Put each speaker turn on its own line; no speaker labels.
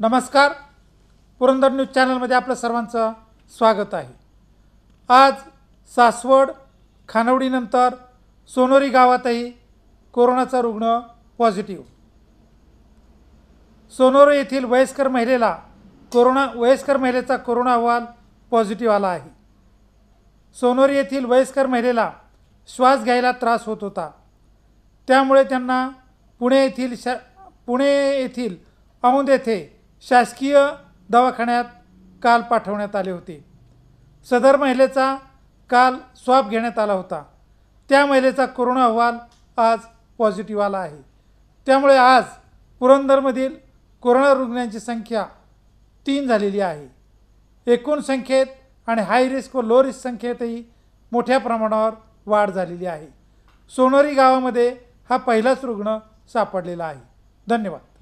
नमस्कार पुरंदर न्यूज चॅनलमध्ये आपलं सर्वांचं स्वागत आहे आज सासवड खानवडीनंतर सोनोरी गावातही कोरोनाचा रुग्ण पॉझिटिव्ह सोनोरी येथील वयस्कर महिलेला कोरोना वयस्कर महिलेचा कोरोना अहवाल पॉझिटिव्ह आला आहे सोनोरी येथील वयस्कर महिलेला श्वास घ्यायला त्रास होत होता त्यामुळे त्यांना पुणे येथील श पुणे येथील औंध येथे शासकीय दवाखान्यात काल पाठवण्यात आले होते सदर महिलेचा काल स्वाब घेण्यात आला होता त्या महिलेचा कोरोना अहवाल आज पॉझिटिव्ह आला आहे त्यामुळे आज पुरंदरमधील कोरोना रुग्णांची संख्या तीन झालेली आहे एकूण संख्येत आणि हाय रिस्क व लो रिस्क संख्येतही मोठ्या प्रमाणावर वाढ झालेली आहे सोनोरी गावामध्ये हा पहिलाच रुग्ण सापडलेला आहे धन्यवाद